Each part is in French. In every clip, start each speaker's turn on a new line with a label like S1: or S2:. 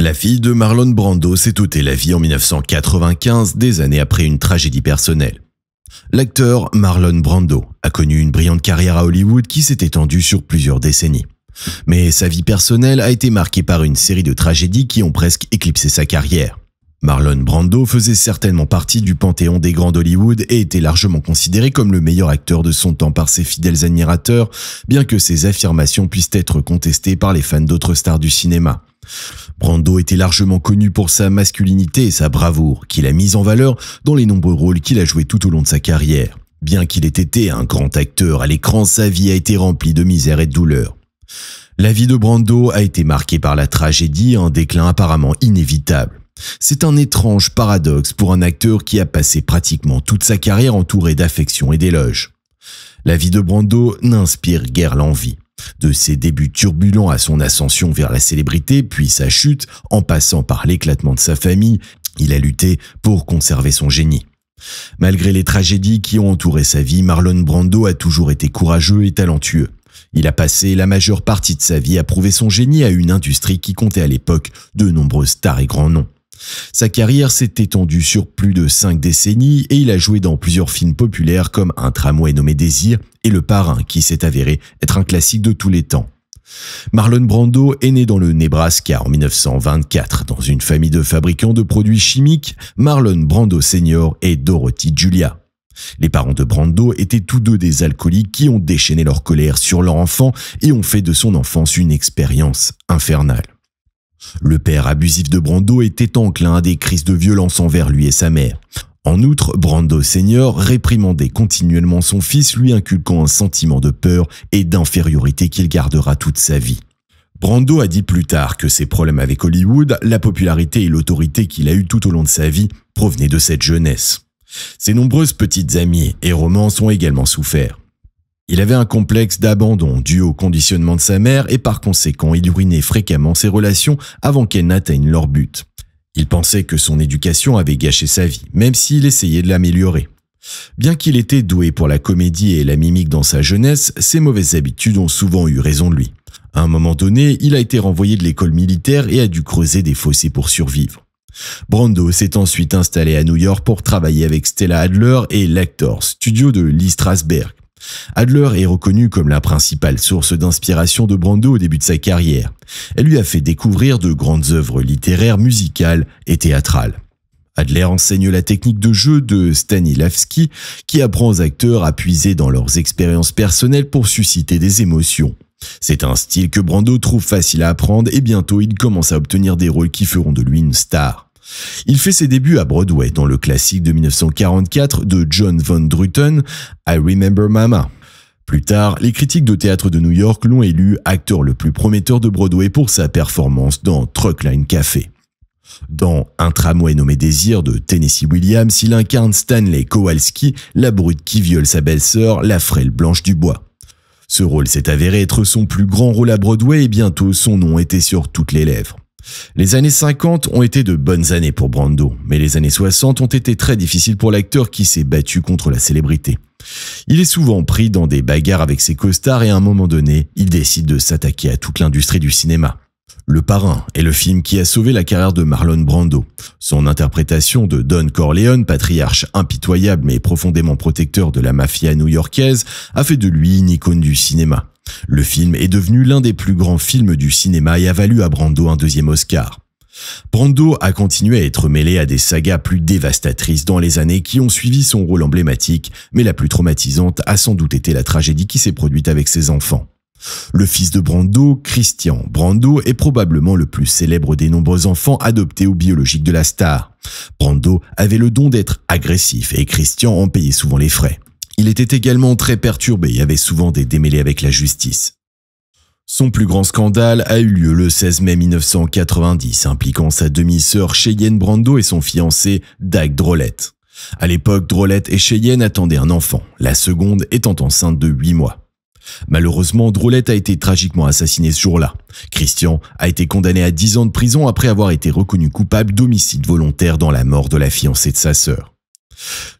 S1: La fille de Marlon Brando s'est ôtée la vie en 1995, des années après une tragédie personnelle. L'acteur Marlon Brando a connu une brillante carrière à Hollywood qui s'est étendue sur plusieurs décennies. Mais sa vie personnelle a été marquée par une série de tragédies qui ont presque éclipsé sa carrière. Marlon Brando faisait certainement partie du panthéon des grands d'Hollywood et était largement considéré comme le meilleur acteur de son temps par ses fidèles admirateurs, bien que ses affirmations puissent être contestées par les fans d'autres stars du cinéma. Brando était largement connu pour sa masculinité et sa bravoure, qu'il a mise en valeur dans les nombreux rôles qu'il a joués tout au long de sa carrière. Bien qu'il ait été un grand acteur à l'écran, sa vie a été remplie de misère et de douleur. La vie de Brando a été marquée par la tragédie un déclin apparemment inévitable. C'est un étrange paradoxe pour un acteur qui a passé pratiquement toute sa carrière entouré d'affection et d'éloges. La vie de Brando n'inspire guère l'envie. De ses débuts turbulents à son ascension vers la célébrité, puis sa chute, en passant par l'éclatement de sa famille, il a lutté pour conserver son génie. Malgré les tragédies qui ont entouré sa vie, Marlon Brando a toujours été courageux et talentueux. Il a passé la majeure partie de sa vie à prouver son génie à une industrie qui comptait à l'époque de nombreuses stars et grands noms. Sa carrière s'est étendue sur plus de cinq décennies et il a joué dans plusieurs films populaires comme Un tramway nommé Désir et Le Parrain qui s'est avéré être un classique de tous les temps. Marlon Brando est né dans le Nebraska en 1924. Dans une famille de fabricants de produits chimiques, Marlon Brando Senior et Dorothy Julia. Les parents de Brando étaient tous deux des alcooliques qui ont déchaîné leur colère sur leur enfant et ont fait de son enfance une expérience infernale. Le père abusif de Brando était enclin à des crises de violence envers lui et sa mère. En outre, Brando Senior réprimandait continuellement son fils, lui inculquant un sentiment de peur et d'infériorité qu'il gardera toute sa vie. Brando a dit plus tard que ses problèmes avec Hollywood, la popularité et l'autorité qu'il a eue tout au long de sa vie provenaient de cette jeunesse. Ses nombreuses petites amies et romans ont également souffert. Il avait un complexe d'abandon dû au conditionnement de sa mère et par conséquent il ruinait fréquemment ses relations avant qu'elles n'atteignent leur but. Il pensait que son éducation avait gâché sa vie, même s'il essayait de l'améliorer. Bien qu'il était doué pour la comédie et la mimique dans sa jeunesse, ses mauvaises habitudes ont souvent eu raison de lui. À un moment donné, il a été renvoyé de l'école militaire et a dû creuser des fossés pour survivre. Brando s'est ensuite installé à New York pour travailler avec Stella Adler et l'Actor, studio de Lee Strasberg. Adler est reconnue comme la principale source d'inspiration de Brando au début de sa carrière. Elle lui a fait découvrir de grandes œuvres littéraires, musicales et théâtrales. Adler enseigne la technique de jeu de Stanislavski qui apprend aux acteurs à puiser dans leurs expériences personnelles pour susciter des émotions. C'est un style que Brando trouve facile à apprendre et bientôt il commence à obtenir des rôles qui feront de lui une star. Il fait ses débuts à Broadway dans le classique de 1944 de John Von Druten, I Remember Mama. Plus tard, les critiques de théâtre de New York l'ont élu acteur le plus prometteur de Broadway pour sa performance dans Truckline Café. Dans Un tramway nommé Désir de Tennessee Williams, il incarne Stanley Kowalski, la brute qui viole sa belle-sœur, la frêle blanche du bois. Ce rôle s'est avéré être son plus grand rôle à Broadway et bientôt son nom était sur toutes les lèvres. Les années 50 ont été de bonnes années pour Brando, mais les années 60 ont été très difficiles pour l'acteur qui s'est battu contre la célébrité. Il est souvent pris dans des bagarres avec ses costards et à un moment donné, il décide de s'attaquer à toute l'industrie du cinéma. Le Parrain est le film qui a sauvé la carrière de Marlon Brando. Son interprétation de Don Corleone, patriarche impitoyable mais profondément protecteur de la mafia new-yorkaise, a fait de lui une icône du cinéma. Le film est devenu l'un des plus grands films du cinéma et a valu à Brando un deuxième Oscar. Brando a continué à être mêlé à des sagas plus dévastatrices dans les années qui ont suivi son rôle emblématique, mais la plus traumatisante a sans doute été la tragédie qui s'est produite avec ses enfants. Le fils de Brando, Christian Brando, est probablement le plus célèbre des nombreux enfants adoptés au biologiques de la star. Brando avait le don d'être agressif et Christian en payait souvent les frais. Il était également très perturbé et avait souvent des démêlés avec la justice. Son plus grand scandale a eu lieu le 16 mai 1990, impliquant sa demi-sœur Cheyenne Brando et son fiancé Dag Drolette. À l'époque, Drolette et Cheyenne attendaient un enfant, la seconde étant enceinte de 8 mois. Malheureusement, Drolette a été tragiquement assassiné ce jour-là. Christian a été condamné à 10 ans de prison après avoir été reconnu coupable d'homicide volontaire dans la mort de la fiancée de sa sœur.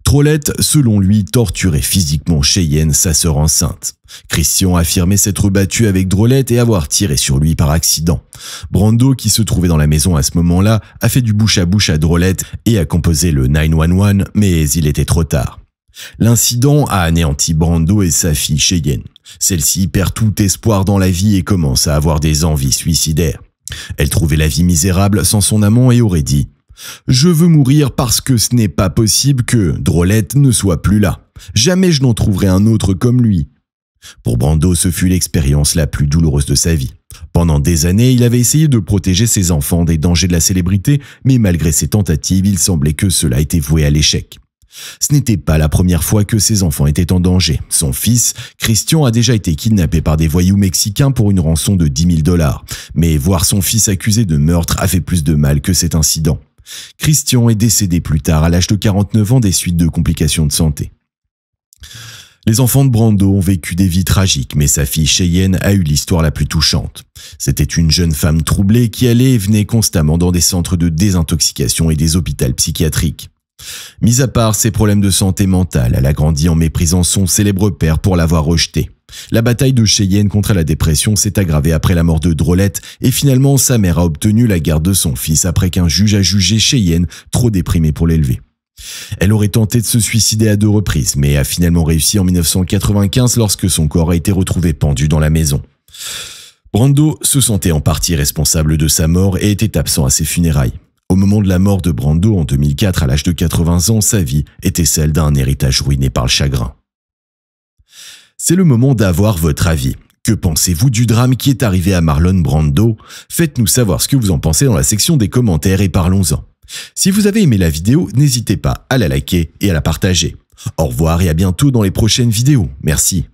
S1: Trollette, selon lui, torturait physiquement Cheyenne, sa sœur enceinte. Christian affirmait s'être battu avec Drolette et avoir tiré sur lui par accident. Brando, qui se trouvait dans la maison à ce moment-là, a fait du bouche à bouche à Drolette et a composé le 911, mais il était trop tard. L'incident a anéanti Brando et sa fille Cheyenne. Celle-ci perd tout espoir dans la vie et commence à avoir des envies suicidaires. Elle trouvait la vie misérable sans son amant et aurait dit je veux mourir parce que ce n'est pas possible que Drolette ne soit plus là. Jamais je n'en trouverai un autre comme lui. Pour Brando, ce fut l'expérience la plus douloureuse de sa vie. Pendant des années, il avait essayé de protéger ses enfants des dangers de la célébrité, mais malgré ses tentatives, il semblait que cela était voué à l'échec. Ce n'était pas la première fois que ses enfants étaient en danger. Son fils, Christian, a déjà été kidnappé par des voyous mexicains pour une rançon de 10 000 dollars. Mais voir son fils accusé de meurtre a fait plus de mal que cet incident. Christian est décédé plus tard à l'âge de 49 ans des suites de complications de santé. Les enfants de Brando ont vécu des vies tragiques, mais sa fille Cheyenne a eu l'histoire la plus touchante. C'était une jeune femme troublée qui allait et venait constamment dans des centres de désintoxication et des hôpitaux psychiatriques. Mis à part ses problèmes de santé mentale, elle a grandi en méprisant son célèbre père pour l'avoir rejeté. La bataille de Cheyenne contre la dépression s'est aggravée après la mort de Drolette et finalement sa mère a obtenu la garde de son fils après qu'un juge a jugé Cheyenne trop déprimé pour l'élever. Elle aurait tenté de se suicider à deux reprises mais a finalement réussi en 1995 lorsque son corps a été retrouvé pendu dans la maison. Brando se sentait en partie responsable de sa mort et était absent à ses funérailles. Au moment de la mort de Brando en 2004 à l'âge de 80 ans, sa vie était celle d'un héritage ruiné par le chagrin. C'est le moment d'avoir votre avis. Que pensez-vous du drame qui est arrivé à Marlon Brando Faites-nous savoir ce que vous en pensez dans la section des commentaires et parlons-en. Si vous avez aimé la vidéo, n'hésitez pas à la liker et à la partager. Au revoir et à bientôt dans les prochaines vidéos. Merci.